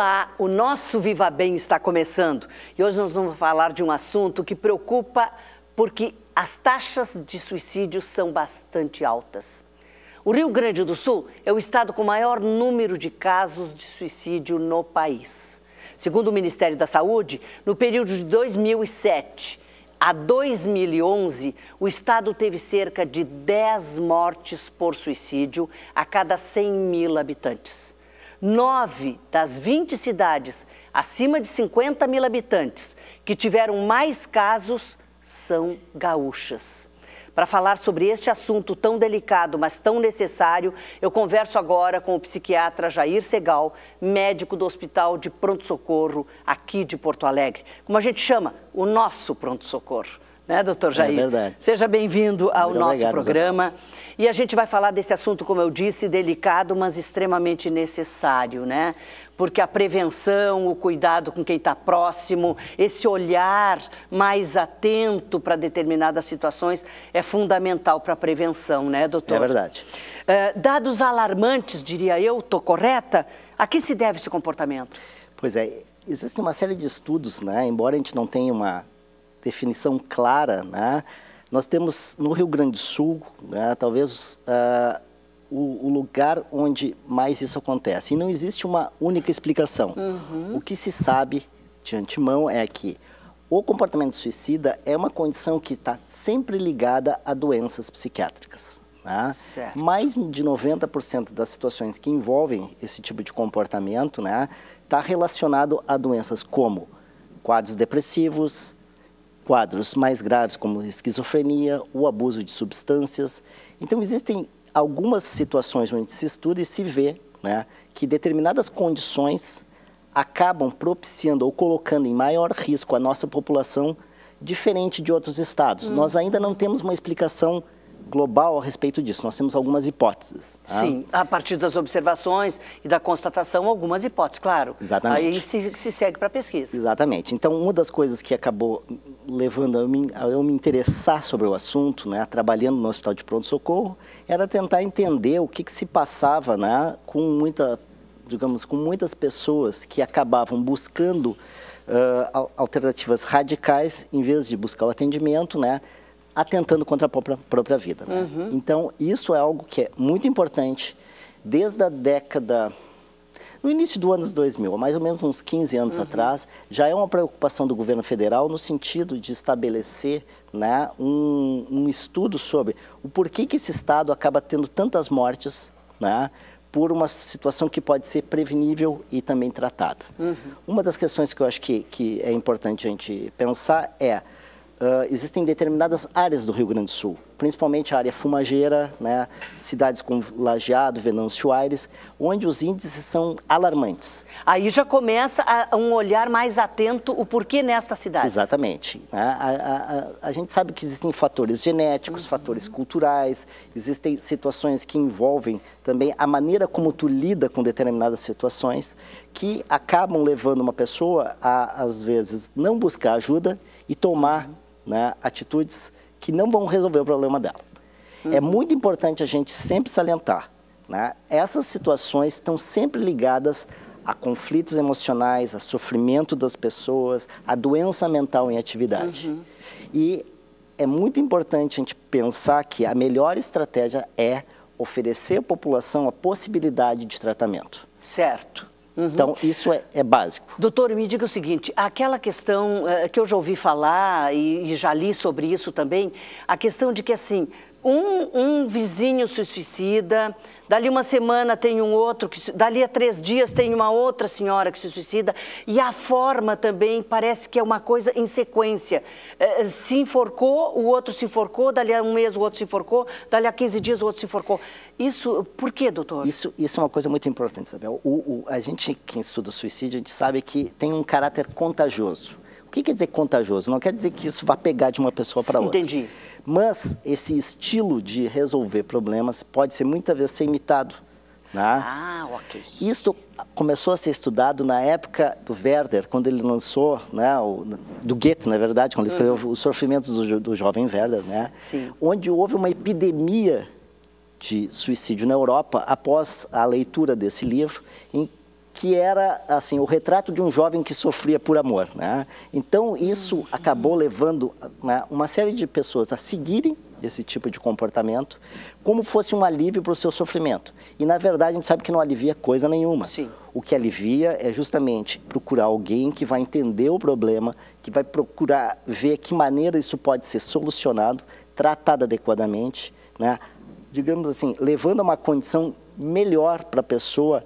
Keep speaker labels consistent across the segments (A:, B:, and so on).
A: Olá, o nosso Viva Bem está começando e hoje nós vamos falar de um assunto que preocupa porque as taxas de suicídio são bastante altas. O Rio Grande do Sul é o estado com maior número de casos de suicídio no país. Segundo o Ministério da Saúde, no período de 2007 a 2011, o estado teve cerca de 10 mortes por suicídio a cada 100 mil habitantes. Nove das 20 cidades acima de 50 mil habitantes que tiveram mais casos são gaúchas. Para falar sobre este assunto tão delicado, mas tão necessário, eu converso agora com o psiquiatra Jair Segal, médico do Hospital de Pronto Socorro aqui de Porto Alegre, como a gente chama, o nosso pronto socorro né, doutor é Jair? É verdade. Seja bem-vindo ao Muito nosso obrigado, programa. E a gente vai falar desse assunto, como eu disse, delicado, mas extremamente necessário, né? Porque a prevenção, o cuidado com quem está próximo, esse olhar mais atento para determinadas situações é fundamental para a prevenção, né, doutor? É verdade. Eh, dados alarmantes, diria eu, estou correta? A que se deve esse comportamento? Pois é, existe uma série de estudos, né? Embora a gente
B: não tenha uma definição clara, né? Nós temos no Rio Grande do Sul, né, talvez uh, o, o, lugar onde mais isso acontece. E não existe uma única explicação.
A: Uhum. O que
B: se sabe de antemão é que o comportamento suicida é uma condição que está sempre ligada a doenças psiquiátricas. Né? Mais de 90% das situações que envolvem esse tipo de comportamento está né, tá relacionado a doenças como quadros depressivos, quadros mais graves como esquizofrenia, o abuso de substâncias. Então existem algumas situações onde se estuda e se vê né, que determinadas condições acabam propiciando ou colocando em maior risco a nossa população, diferente de outros estados. Hum. Nós ainda não temos uma explicação global a respeito disso. Nós temos algumas hipóteses. Tá? Sim,
A: a partir das observações e da constatação, algumas hipóteses, claro. Exatamente. Aí se, se segue para a pesquisa.
B: Exatamente. Então, uma das coisas que acabou levando a, a eu me interessar sobre o assunto, né, trabalhando no Hospital de Pronto-Socorro, era tentar entender o que, que se passava né, com muita digamos, com muitas pessoas que acabavam buscando uh, alternativas radicais em vez de buscar o atendimento, né? atentando contra a própria, própria vida. Né? Uhum. Então, isso é algo que é muito importante desde a década. No início dos anos 2000, mais ou menos uns 15 anos uhum. atrás, já é uma preocupação do governo federal no sentido de estabelecer né, um, um estudo sobre o porquê que esse estado acaba tendo tantas mortes né, por uma situação que pode ser prevenível e também tratada. Uhum. Uma das questões que eu acho que, que é importante a gente pensar é Uh, existem determinadas áreas do Rio Grande do Sul, principalmente a área fumageira, né, cidades como Lajeado, Venâncio Aires, onde os índices são alarmantes.
A: Aí já começa a, um olhar mais atento o porquê nesta cidade.
B: Exatamente. Né? A, a, a, gente sabe que existem fatores genéticos, uhum. fatores culturais, existem situações que envolvem também a maneira como tu lida com determinadas situações que acabam levando uma pessoa a, às vezes, não buscar ajuda e tomar uhum né, atitudes que não vão resolver o problema dela. É uhum. É muito importante a gente sempre salientar, né? essas situações estão sempre ligadas a conflitos emocionais, a sofrimento das pessoas, a doença mental em atividade. Uhum. E é muito importante a gente pensar que a melhor estratégia é oferecer à população a possibilidade de tratamento.
A: Certo.
B: Uhum. Então, isso é, é, básico.
A: Doutor, me diga o seguinte: aquela questão eh, que eu já ouvi falar e, e já li sobre isso também, a questão de que, assim, um, um vizinho se suicida, dali uma semana tem um outro, que, dali a três dias tem uma outra senhora que se suicida. E a forma também parece que é uma coisa em sequência. É, é, se enforcou, o outro se enforcou, dali a um mês o outro se enforcou, dali a 15 dias o outro se enforcou. Isso, por quê, doutor?
B: Isso, isso é uma coisa muito importante, Isabel. O, o, a gente que estuda suicídio, a gente sabe que tem um caráter contagioso. O que quer dizer contagioso? Não quer dizer que isso vá pegar de uma pessoa para outra. Entendi. Mas esse estilo de resolver problemas pode ser muitas vezes ser imitado. Né? Ah, ok. Isto começou a ser estudado na época do Werder, quando ele lançou, né, o, do Goethe, na verdade, quando ele escreveu uhum. O Sofrimento do, do Jovem Werder, né, onde houve uma epidemia de suicídio na Europa após a leitura desse livro, em que era assim o retrato de um jovem que sofria por amor. Né? Então isso acabou levando né, uma série de pessoas a seguirem esse tipo de comportamento como fosse um alívio para o seu sofrimento. E na verdade a gente sabe que não alivia coisa nenhuma. Sim. O que alivia é justamente procurar alguém que vai entender o problema, que vai procurar ver que maneira isso pode ser solucionado, tratado adequadamente, né? digamos assim, levando a uma condição melhor para a pessoa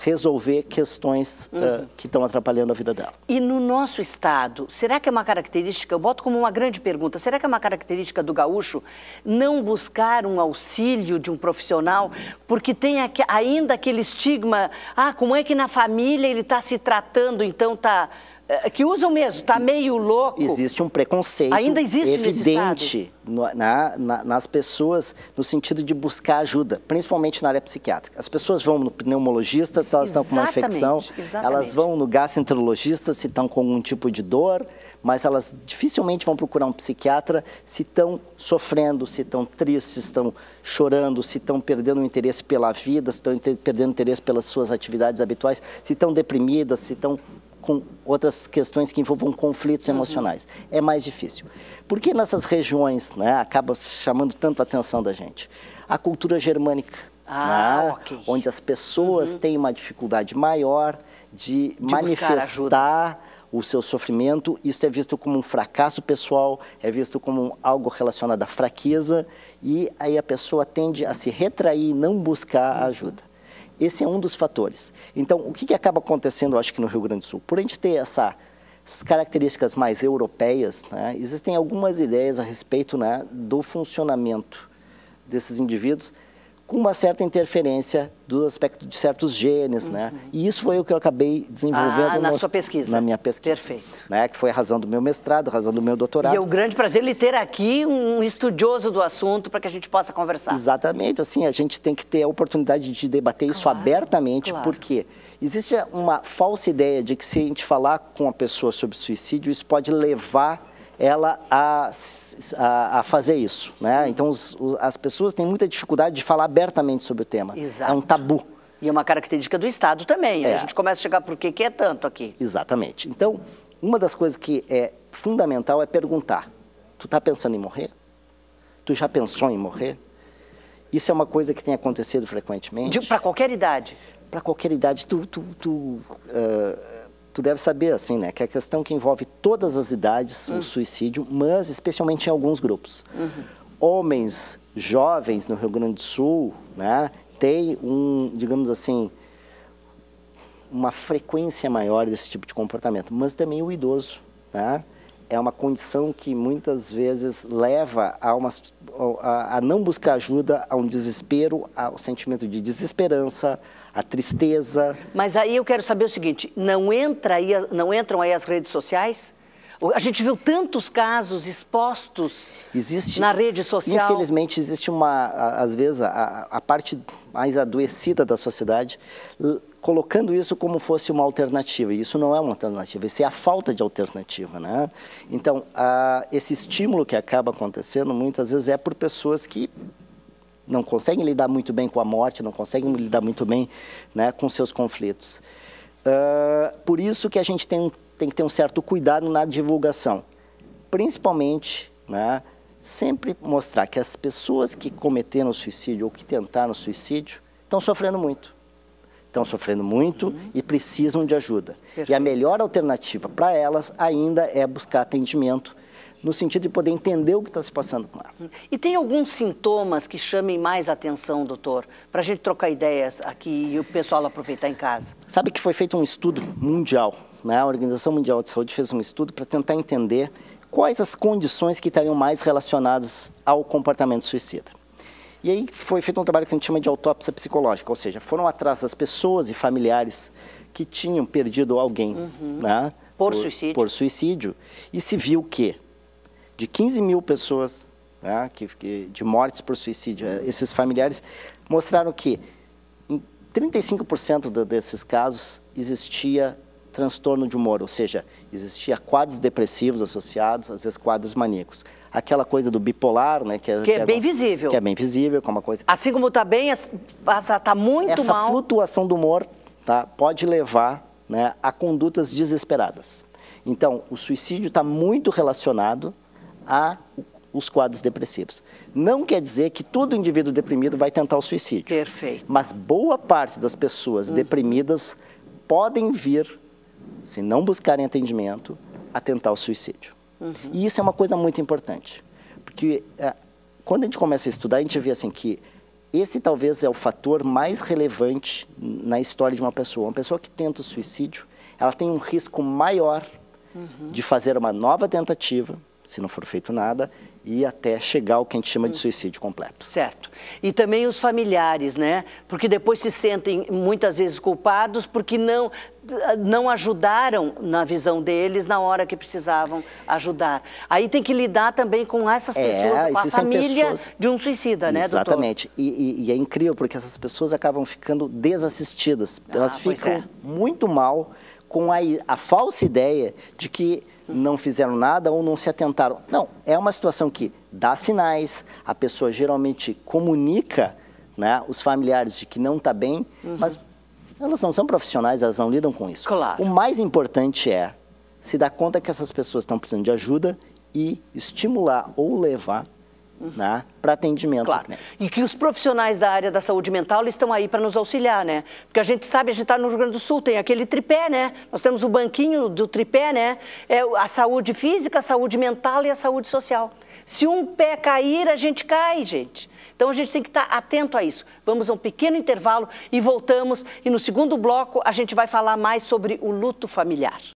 B: resolver questões uhum. uh, que estão atrapalhando a vida dela.
A: E no nosso estado, será que é uma característica, eu boto como uma grande pergunta, será que é uma característica do gaúcho não buscar um auxílio de um profissional porque tem aqui, ainda aquele estigma, ah, como é que na família ele está se tratando, então está eh, que usam mesmo, está meio louco.
B: Existe um preconceito Ainda existe evidente no, na, na, nas pessoas no sentido de buscar ajuda, principalmente na área psiquiátrica. As pessoas vão no pneumologista se elas exatamente, estão com uma infecção, exatamente. elas vão no gastroenterologista se estão com algum tipo de dor, mas elas dificilmente vão procurar um psiquiatra se estão sofrendo, se estão tristes, se estão chorando, se estão perdendo o interesse pela vida, se estão perdendo o interesse pelas suas atividades habituais, se estão deprimidas, se estão com outras questões que envolvam conflitos uhum. emocionais. Uhum. É mais difícil. Por que nessas regiões né, acaba chamando tanto a atenção da gente? A cultura germânica, ah, né, okay. onde as pessoas uhum. têm uma dificuldade maior de, de manifestar o seu sofrimento, isso é visto como um fracasso pessoal, é visto como algo relacionado à fraqueza, e aí a pessoa tende a se retrair e não buscar uhum. ajuda. Esse é um dos fatores. Então, o que, que acaba acontecendo, acho que no Rio Grande do Sul? Por a gente ter essas características mais europeias, né, existem algumas ideias a respeito né, do funcionamento desses indivíduos com uma certa interferência do aspecto de certos genes, uhum. né? E isso foi o que eu acabei desenvolvendo ah, na no... sua pesquisa, na minha pesquisa, perfeito, né? Que foi a razão do meu mestrado, a razão do meu doutorado. E é um
A: grande prazer lhe ter aqui um estudioso do assunto para que a gente possa conversar.
B: Exatamente, assim a gente tem que ter a oportunidade de debater claro, isso abertamente, claro. porque existe uma falsa ideia de que se a gente falar com a pessoa sobre suicídio, isso pode levar ela a, a, a fazer isso. Né? Então, os, os, as pessoas têm muita dificuldade de falar abertamente sobre o tema. Exato. É um tabu.
A: E é uma característica do Estado também. É. A gente começa a chegar por que, que é tanto aqui.
B: Exatamente. Então, uma das coisas que é fundamental é perguntar. Tu está pensando em morrer? Tu já pensou em morrer? Isso é uma coisa que tem acontecido frequentemente. Para
A: qualquer idade?
B: Para qualquer idade. Tu, tu, tu uh, tu deve saber, assim, né? Que é a questão que envolve todas as idades, uhum. o hum. suicídio, mas especialmente em alguns grupos. Uhum. Homens jovens no Rio Grande do Sul, né? Tem um, digamos assim, uma frequência maior desse tipo de comportamento, mas também o idoso, né? é uma condição que muitas vezes leva a, uma, a, a não buscar ajuda, a um desespero, ao sentimento de desesperança, a tristeza.
A: Mas aí eu quero saber o seguinte: não, entra aí, não entram aí as redes sociais? A gente viu tantos casos expostos existe, na rede social.
B: Infelizmente, existe uma, às vezes, a, a parte mais adoecida da sociedade colocando isso como fosse uma alternativa. E isso não é uma alternativa, isso é a falta de alternativa. Né? Então, a, esse estímulo que acaba acontecendo muitas vezes é por pessoas que não conseguem lidar muito bem com a morte, não conseguem lidar muito bem né, com seus conflitos. Uh, por isso que a gente tem, tem que ter um certo cuidado na divulgação, principalmente né, sempre mostrar que as pessoas que cometeram suicídio ou que tentaram suicídio estão sofrendo muito estão sofrendo muito uhum. e precisam de ajuda. Perfeito. E a melhor alternativa para elas ainda é buscar atendimento no sentido de poder entender o que está se passando com ela. Hum.
A: E tem alguns sintomas que chamem mais atenção, doutor, para a gente trocar ideias aqui e o pessoal aproveitar em casa?
B: Sabe que foi feito um estudo mundial, né? a Organização Mundial de Saúde fez um estudo para tentar entender quais as condições que estariam mais relacionadas ao comportamento suicida. E aí foi feito um trabalho que a gente chama de autópsia psicológica, ou seja, foram atrás das pessoas e familiares que tinham perdido alguém uhum. né, por, por, suicídio. por suicídio. E se viu que de 15 mil pessoas né, que, que, de mortes por suicídio, eh, esses familiares mostraram que em 35% desses casos existia transtorno de humor, ou seja, existia quadros depressivos associados, às vezes quadros maníacos. Aquela coisa do bipolar, né? Que é, que é, é bem é, visível. Que é bem visível, como é uma coisa.
A: Assim como está bem, está muito Essa mal. Essa flutuação do humor
B: tá, pode levar né, a condutas desesperadas. Então, o suicídio está muito relacionado a os quadros depressivos. Não quer dizer que todo indivíduo deprimido vai tentar o suicídio. Perfeito. Mas boa parte das pessoas uhum. deprimidas podem vir se não buscarem atendimento, atentar ao suicídio. Uhum. E isso é uma coisa muito importante, porque eh, quando a gente começa a estudar, a gente vê assim que esse talvez é o fator mais relevante na história de uma pessoa. Uma pessoa que tenta o suicídio, ela tem um risco maior uhum. de fazer uma nova tentativa, se não for feito nada, e até chegar ao que a gente chama de hum. suicídio completo.
A: Certo. E também os familiares, né? Porque depois se sentem muitas vezes culpados porque não não ajudaram na visão deles na hora que precisavam ajudar. Aí tem que lidar também com essas é, pessoas, é, com a família pessoas... de um suicida, né, Exatamente.
B: doutor? Exatamente. E, e, é incrível porque essas pessoas acabam ficando desassistidas. Ah, Elas ficam é. muito mal com a, a falsa ideia de que não fizeram nada ou não se atentaram. Não, é uma situação que dá sinais, a pessoa geralmente comunica né, os familiares de que não está bem, uhum. mas elas não são profissionais, elas não lidam com isso. Claro. O mais importante é se dar conta que essas pessoas estão precisando de ajuda e estimular ou levar né, para atendimento. Claro.
A: E que os profissionais da área da saúde mental estão aí para nos auxiliar, né? Porque a gente sabe, a gente está no Rio Grande do Sul, tem aquele tripé, né? Nós temos o banquinho do tripé, né? É a saúde física, a saúde mental e a saúde social. Se um pé cair, a gente cai, gente. Então a gente tem que estar tá atento a isso. Vamos a um pequeno intervalo e voltamos. E no segundo bloco a gente vai falar mais sobre o luto familiar.